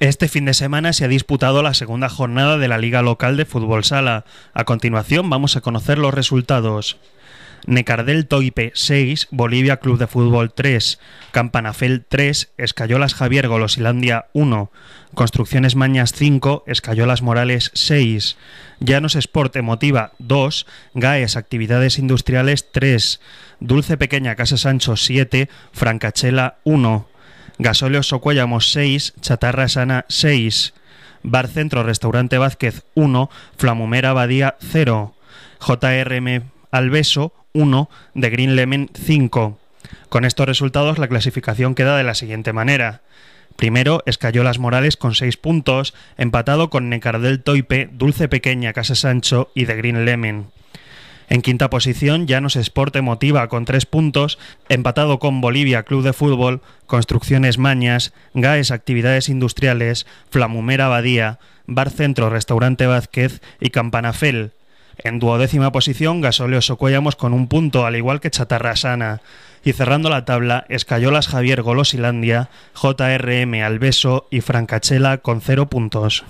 Este fin de semana se ha disputado la segunda jornada de la Liga Local de Fútbol Sala. A continuación vamos a conocer los resultados. Necardel Toipe 6, Bolivia Club de Fútbol 3, Campanafel 3, Escayolas Javier Golosilandia 1, Construcciones Mañas 5, Escayolas Morales 6, Llanos Sport Emotiva 2, GAES Actividades Industriales 3, Dulce Pequeña Casa Sancho 7, Francachela 1, Gasóleo Socuellamos 6, Chatarra Sana 6, Bar Centro Restaurante Vázquez 1, Flamumera Abadía 0, JRM Alveso 1, The Green Lemon 5. Con estos resultados la clasificación queda de la siguiente manera. Primero, Escayolas Morales con 6 puntos, empatado con Necardel Toipe, Dulce Pequeña Casa Sancho y The Green Lemon. En quinta posición, Llanos Esporte Motiva con tres puntos, empatado con Bolivia Club de Fútbol, Construcciones Mañas, GAES Actividades Industriales, Flamumera Abadía, Bar Centro Restaurante Vázquez y Campanafel. En duodécima posición, Gasóleo Socuellamos con un punto, al igual que Chatarra Sana. Y cerrando la tabla, Escayolas Javier Golosilandia, JRM Albeso y Francachela con cero puntos.